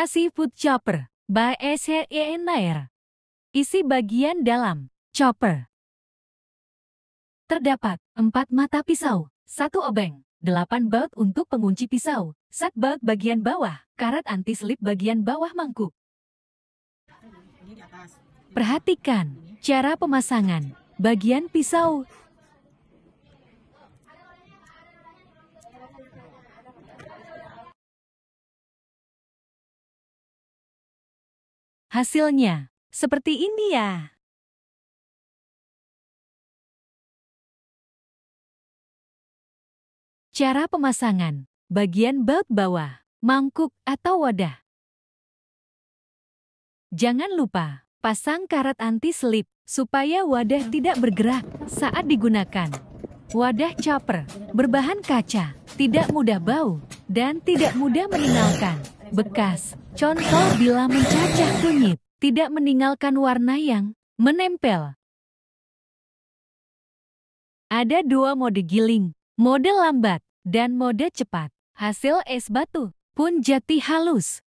Nasi Food Chopper by SHEN Nair. Isi bagian dalam chopper. Terdapat empat mata pisau, satu obeng, delapan baut untuk pengunci pisau, sat baut bagian bawah, karat anti slip bagian bawah mangkuk. Perhatikan cara pemasangan bagian pisau Hasilnya, seperti ini ya. Cara pemasangan, bagian baut bawah, mangkuk atau wadah. Jangan lupa, pasang karat anti-slip supaya wadah tidak bergerak saat digunakan. Wadah chopper berbahan kaca, tidak mudah bau, dan tidak mudah meninggalkan bekas. Contoh bila mencacah kunyit, tidak meninggalkan warna yang menempel. Ada dua mode giling, mode lambat dan mode cepat. Hasil es batu pun jati halus